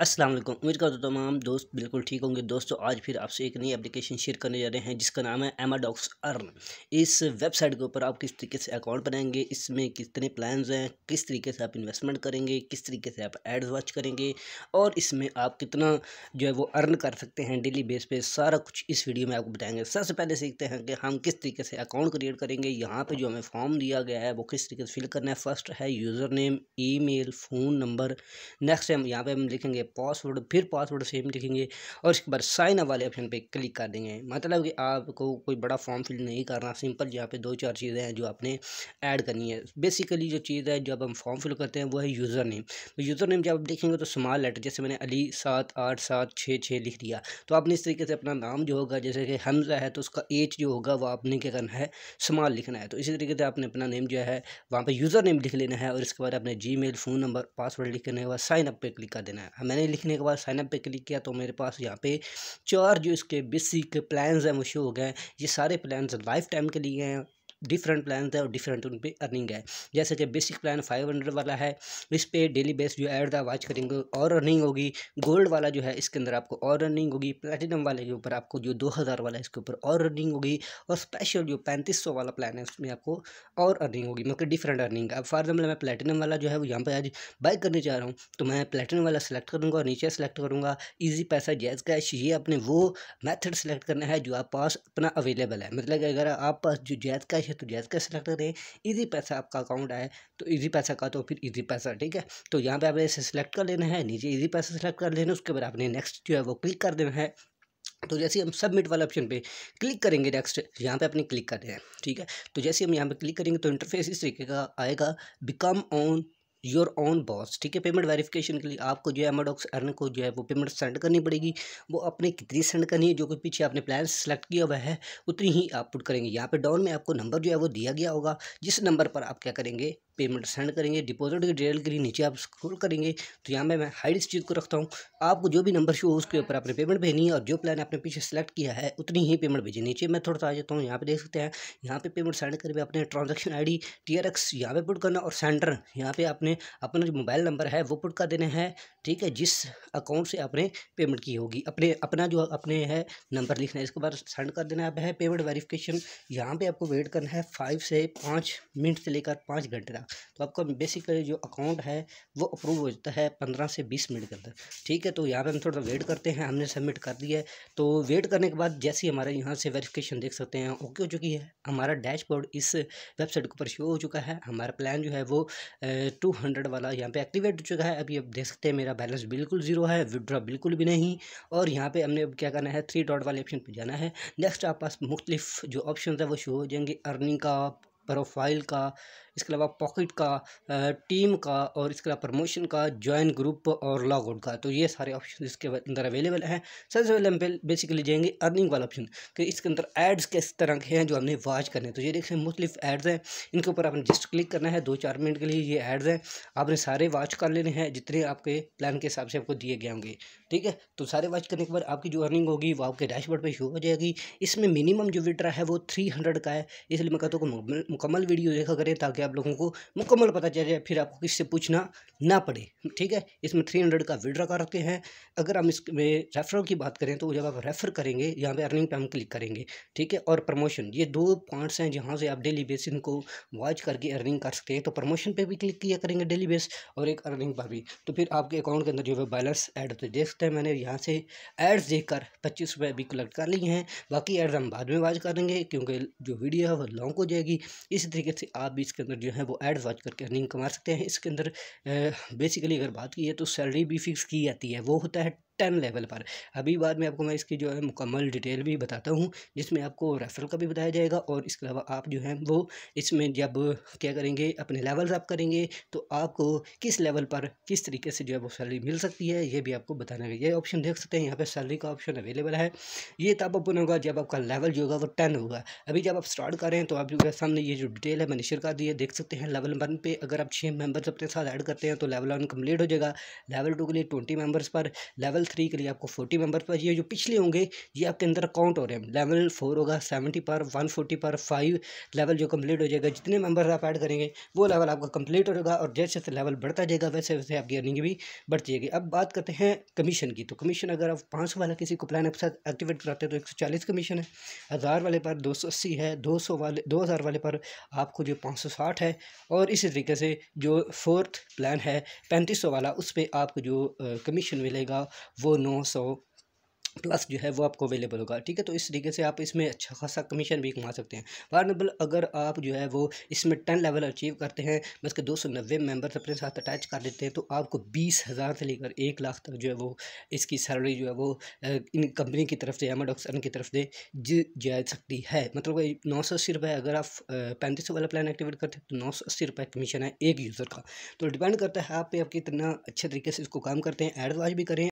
असलम उम्मीद करता हूँ तमाम दोस्त बिल्कुल ठीक होंगे दोस्तों आज फिर आपसे एक नई एप्लीकेशन शेयर करने जा रहे हैं जिसका नाम है एमाडॉक्स अर्न इस वेबसाइट के ऊपर आप किस तरीके से अकाउंट बनाएंगे इसमें कितने प्लान्स हैं किस तरीके से आप इन्वेस्टमेंट करेंगे किस तरीके से आप एड्स वॉच करेंगे और इसमें आप कितना जो है वो अर्न कर सकते हैं डेली बेस पर सारा कुछ इस वीडियो में आपको बताएंगे सबसे पहले सीखते हैं कि हम किस तरीके से अकाउंट क्रिएट करेंगे यहाँ पर जो हमें फॉर्म दिया गया है वो किस तरीके से फिल करना है फर्स्ट है यूज़र नेम ई फ़ोन नंबर नेक्स्ट हम यहाँ पर हम लिखेंगे करेंगे पासवर्ड फिर पासवर्ड सेम लिखेंगे और इसके बाद साइन अप वाले ऑप्शन पे क्लिक कर देंगे मतलब कि आपको कोई बड़ा फॉर्म फिल नहीं करना सिंपल यहाँ पे दो चार चीज़ें हैं जो आपने ऐड करनी है बेसिकली जो चीज़ है जब हम फॉर्म फिल करते हैं वो है यूज़र नेम तो यूज़र नेम जब आप देखेंगे तो स्मॉल लेटर जैसे मैंने अली सात आठ सात छः छः लिख दिया तो आपने इस तरीके से अपना नाम जो होगा जैसे कि हमजा है तो उसका एज जो होगा वो आपने क्या करना है स्मॉल लिखना है तो इसी तरीके से आपने अपना नेम जो है वहाँ पर यूज़र नेम लिख लेना है और इसके बाद अपने Gmail phone number password लिख लेने के बाद साइन अप पर क्लिक कर देना है हमें मैंने लिखने के बाद साइनअप पे क्लिक किया तो मेरे पास यहाँ पे चार जो इसके बेसिक प्लान्स हैं वो शो हो गए ये सारे प्लान्स लाइफ टाइम के लिए हैं डिफरेंट प्लान है और डिफरेंट उन पर अर्निंग है जैसे कि बेसिक प्लान फाइव हंड्रेड वाला है इस पर डेली बेस जो एड द वॉच करेंगे और अर्निंग होगी गोल्ड वाला जो है इसके अंदर आपको और अर्निंग होगी प्लेटिनम वाले के ऊपर आपको जो दो हज़ार वाला है इसके ऊपर और अर्निंग होगी और स्पेशल जो पैंतीस सौ वाला प्लान है उसमें आपको और अर्निंग होगी मतलब डिफरेंट अर्निंग अब फॉर एग्जाम्पल मैं प्लेटिनम वाला जो है वो यहाँ पर आज बाई करने जा रहा हूँ तो मैं प्लेटिनम वाला सेलेक्ट करूँगा और नीचे सेलेक्ट करूँगा ईजी पैसा जैज़ कैश ये अपने वो मैथड सेलेक्ट करना है जो आप पास अपना अवेलेबल है मतलब अगर आप पास जो जैज़ कैश है तो रियाज कैसे लगता रहे इजी पैसा आपका अकाउंट आए तो इजी पैसा का तो फिर इजी पैसा ठीक है तो यहाँ पर आपने इसे सेलेक्ट कर लेना है नीचे इजी पैसा सेलेक्ट कर लेना है उसके बाद आपने नेक्स्ट जो है वो क्लिक कर देना है तो जैसे हम सबमिट वाले ऑप्शन पे क्लिक करेंगे नेक्स्ट यहाँ पे अपने क्लिक कर रहे हैं ठीक है तो जैसे हम यहाँ पे क्लिक करेंगे तो इंटरफेस इस तरीके का आएगा become on your own boss ठीक है पेमेंट वेरिफिकेशन के लिए आपको जो है एमाडॉक्स अर्न को जो है वो पेमेंट सेंड करनी पड़ेगी वो अपने कितनी सेंड करनी है जो कि पीछे आपने प्लान सेलेक्ट किया हुआ है उतनी ही आप पुट करेंगे यहाँ पे डाउन में आपको नंबर जो है वो दिया गया होगा जिस नंबर पर आप क्या करेंगे पेमेंट सेंड करेंगे डिपॉजिट की डिटेल के लिए नीचे आप स्क्रॉल करेंगे तो यहाँ में मैं हाइड इस चीज़ को रखता हूँ आपको जो भी नंबर शो हो उसके ऊपर आपने पेमेंट भेजनी है और जो प्लान आपने पीछे सेलेक्ट किया है उतनी ही पेमेंट भेजी नीचे मैं थोड़ा सा आ जाता हूँ यहाँ पे देख सकते हैं यहाँ पे पेमेंट सेंड करके अपने transaction I D T R X यहाँ पर पुट करना और सेंटर यहाँ पर आपने अपना जो मोबाइल नंबर है वो पुट कर देना है ठीक है जिस अकाउंट से आपने पेमेंट की होगी अपने अपना जो अपने है नंबर लिखना है इसके बाद सेंड कर देना है पेमेंट वेरीफिकेशन यहाँ पर आपको वेट करना है फाइव से पाँच मिनट से लेकर पाँच घंटे तक तो आपका बेसिकली जो अकाउंट है वो अप्रूव हो जाता है पंद्रह से बीस मिनट के अंदर ठीक है तो यहाँ पर हम थोड़ा वेट करते हैं हमने सबमिट कर दिया है तो वेट करने के बाद जैसे ही हमारे यहाँ से वेरिफिकेशन देख सकते हैं ओके हो चुकी है हमारा डैशबोर्ड इस वेबसाइट के ऊपर शो हो चुका है हमारा प्लान जो है वो टू हंड्रेड वाला यहाँ पर एक्टिवेट हो चुका है अभी आप देख सकते हैं मेरा बैलेंस बिल्कुल ज़ीरो है विदड्रॉ बिल्कुल भी नहीं और यहाँ पर हमने अब क्या करना है थ्री डॉट वाले ऑप्शन पर जाना है नेक्स्ट आपके पास मुख्तलिफ जो ऑप्शन है वो शो हो जाएंगे अर्निंग का प्रोफाइल का इसके अलावा पॉकेट का टीम का और इसके अलावा प्रमोशन का ज्वाइन ग्रुप और लॉगआउट का तो ये सारे ऑप्शन इसके अंदर अवेलेबल हैं सबसे पहले हम बेसिकली जाएंगे अर्निंग वाला ऑप्शन कि इसके अंदर एड्स किस तरह के हैं जो हमने वॉच करने हैं तो ये देखिए मुख्तफ एड्स हैं इनके ऊपर आपने जस्ट क्लिक करना है दो चार मिनट के लिए ये एड्स हैं आपने सारे वॉच कर लेने हैं जितने आपके प्लान के हिसाब से आपको दिए गए होंगे ठीक है तो सारे वॉच करने के बाद आपकी जो अर्निंग होगी वो आपके डैशबोर्ड पर शो हो जाएगी इसमें मिनिमम जो विड्रा है वो थ्री हंड्रेड का है इसलिए मैं कहता हूँ मुकम्मल वीडियो देखा करें ताकि ताकि आप लोगों को मुकम्मल पता चल जाए फिर आपको किससे पूछना ना पड़े ठीक है इसमें थ्री हंड्रेड का विड्रा कर रखते हैं अगर हम इसमें रेफरल की बात करें तो जब आप रेफ़र करेंगे यहाँ पर अर्निंग पे हम क्लिक करेंगे ठीक है और प्रमोशन ये दो पॉइंट्स हैं जहाँ से आप डेली बेस इनको वॉच करके अर्निंग कर सकते हैं तो प्रमोशन पर भी क्लिक किया करेंगे डेली बेस और एक अर्निंग पर भी तो फिर आपके अकाउंट के अंदर जो है बैलेंस एड होते देख सकते हैं मैंने यहाँ से एड्स देख कर पच्चीस रुपये अभी कलेक्ट कर लिए हैं बाकी एड्स हम बाद में वॉच करेंगे क्योंकि जो वीडियो है वो लॉन्ग हो जाएगी इसी तरीके से आप भी इसके अंदर जो है वो एड वॉच करके अर्निंग कमा सकते हैं इसके अंदर बेसिकली अगर बात की है तो सैलरी भी फिक्स की जाती है वो होता है टेन लेवल पर अभी बाद में आपको मैं इसकी जो है मुकम्मल डिटेल भी बताता हूँ जिसमें आपको रेफरल का भी बताया जाएगा और इसके अलावा आप जो है वो इसमें जब क्या करेंगे अपने लेवल्स आप करेंगे तो आपको किस लेवल पर किस तरीके से जो है वो सैलरी मिल सकती है ये भी आपको बताना है ये ऑप्शन देख सकते हैं यहाँ पर सैलरी का ऑप्शन अवेलेबल है ये तब ओपन होगा जब आपका लेवल जो होगा वो टेन होगा अभी जब आप स्टार्ट करें तो आप जो है सामने ये जो डिटेल है मैंने शेयर कर दी है देख सकते हैं लेवल वन पे अगर आप छः मेंबर्स अपने साथ ऐड करते हैं तो लेवल वन कम्प्लीट हो जाएगा लेवल टू के लिए ट्वेंटी मेम्बर्स पर लेवल थ्री के लिए आपको फोर्टी मेंबर पर ये जो पिछले होंगे ये आपके अंदर काउंट हो रहे हैं लेवल फोर होगा सेवेंटी पर वन फोर्टी पर फाइव लेवल जो कम्प्लीट हो जाएगा जितने मेंबर आप ऐड करेंगे वो लेवल आपका कम्प्लीट हो जाएगा और जैसे जैसे लेवल बढ़ता जाएगा वैसे वैसे आपकी अर्निंग भी बढ़ती जाएगी अब बात करते हैं कमीशन की तो कमीशन अगर आप पाँच वाला किसी को प्लान के साथ एक्टिवेट कराते हैं तो एक सौ चालीस कमीशन है हज़ार वाले पर दो सौ अस्सी है दो सौ वाले दो हज़ार वाले पर आपको जो पाँच सौ साठ है और इसी तरीके से जो फोर्थ प्लान है पैंतीस सौ वाला उस पर आपको जो कमीशन मिलेगा वो नौ सौ प्लस जो है वो आपको अवेलेबल होगा ठीक है तो इस तरीके से आप इसमें अच्छा खासा कमीशन भी कमा सकते हैं फॉर एग्जाम्पल अगर आप जो है वो इसमें टेन लेवल अचीव करते हैं बस के दो सौ नब्बे मेम्बर्स अपने साथ अटैच कर देते हैं तो आपको बीस हज़ार से लेकर एक लाख तक जो है वो इसकी सैलरी जो है वो इन कंपनी की तरफ से एमाडॉक्सन की तरफ से जा सकती है मतलब नौ सौ अस्सी रुपये अगर आप पैंतीस सौ वाला प्लान एक्टिवेट करते हैं तो नौ सौ अस्सी रुपये कमीशन है एक यूज़र का तो डिपेंड करता है आप पे आप कितना अच्छे तरीके से इसको काम करते हैं एडवाइज भी करें